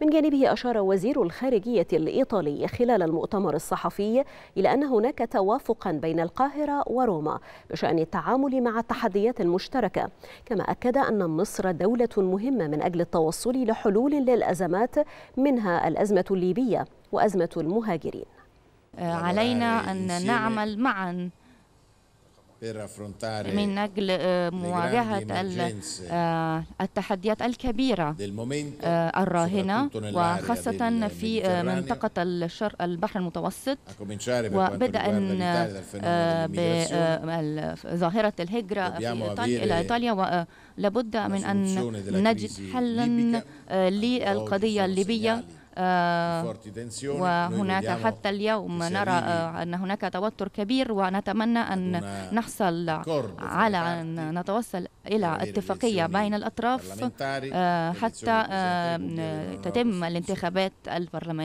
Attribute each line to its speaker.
Speaker 1: من جانبه أشار وزير الخارجية الإيطالي خلال المؤتمر الصحفي إلى أن هناك توافقا بين القاهرة وروما بشأن التعامل مع التحديات المشتركة كما أكد أن مصر دولة مهمة من أجل التوصل لحلول للأزمات منها الأزمة الليبية وأزمة المهاجرين آه، علينا آه، أن نعمل
Speaker 2: معا من أجل آه، مواجهة
Speaker 3: آه، التحديات الكبيرة آه، الراهنة وخاصة في منطقة الشرق البحر المتوسط وبدءا بظاهرة الهجرة في إيطاليا إلى إيطاليا ولابد من أن نجد حلا للقضية الليبية آه، وهناك حتى اليوم نرى آه، أن هناك توتر كبير ونتمنى أن نحصل على أن نتوصل إلى اتفاقية بين الأطراف آه، حتى تتم الانتخابات البرلمانية